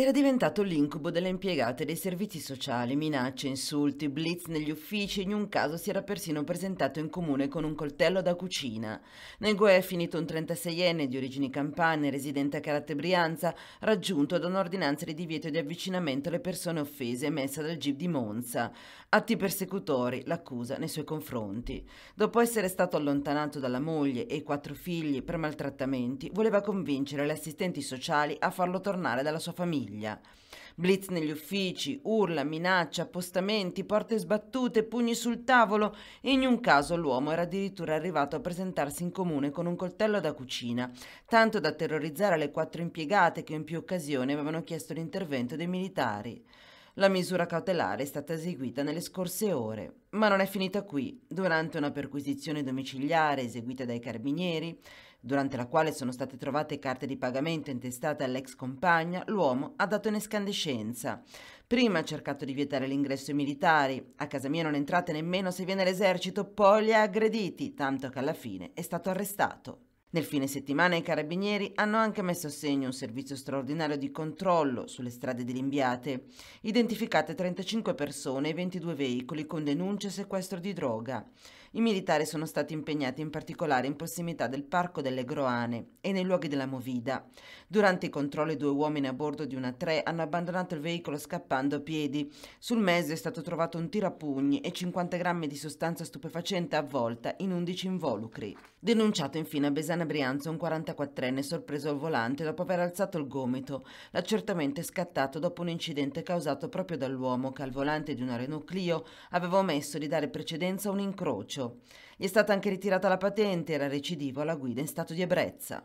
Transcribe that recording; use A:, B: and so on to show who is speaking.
A: Era diventato l'incubo delle impiegate dei servizi sociali, minacce, insulti, blitz negli uffici, in un caso si era persino presentato in comune con un coltello da cucina. Nel guè è finito un 36enne di origini campane, residente a Carate Brianza, raggiunto da un'ordinanza di divieto di avvicinamento alle persone offese emessa dal GIP di Monza. Atti persecutori, l'accusa nei suoi confronti. Dopo essere stato allontanato dalla moglie e i quattro figli per maltrattamenti, voleva convincere le assistenti sociali a farlo tornare dalla sua famiglia famiglia. Blitz negli uffici, urla, minaccia, appostamenti, porte sbattute, pugni sul tavolo. In un caso l'uomo era addirittura arrivato a presentarsi in comune con un coltello da cucina, tanto da terrorizzare le quattro impiegate che in più occasioni avevano chiesto l'intervento dei militari. La misura cautelare è stata eseguita nelle scorse ore, ma non è finita qui. Durante una perquisizione domiciliare eseguita dai carabinieri, durante la quale sono state trovate carte di pagamento intestate all'ex compagna, l'uomo ha dato un'escandescenza. Prima ha cercato di vietare l'ingresso ai militari, a casa mia non entrate nemmeno se viene l'esercito, poi li ha aggrediti, tanto che alla fine è stato arrestato. Nel fine settimana i carabinieri hanno anche messo a segno un servizio straordinario di controllo sulle strade di Limbiate, identificate 35 persone e 22 veicoli con denunce e sequestro di droga. I militari sono stati impegnati in particolare in prossimità del Parco delle Groane e nei luoghi della Movida. Durante i controlli due uomini a bordo di una 3 hanno abbandonato il veicolo scappando a piedi. Sul mezzo è stato trovato un tiro a pugni e 50 grammi di sostanza stupefacente avvolta in 11 involucri. Denunciato infine a Besana Fontana Brianza un 44enne sorpreso al volante dopo aver alzato il gomito. L'accertamento è scattato dopo un incidente causato proprio dall'uomo che al volante di una Renault Clio aveva omesso di dare precedenza a un incrocio. Gli è stata anche ritirata la patente, era recidivo alla guida in stato di ebbrezza.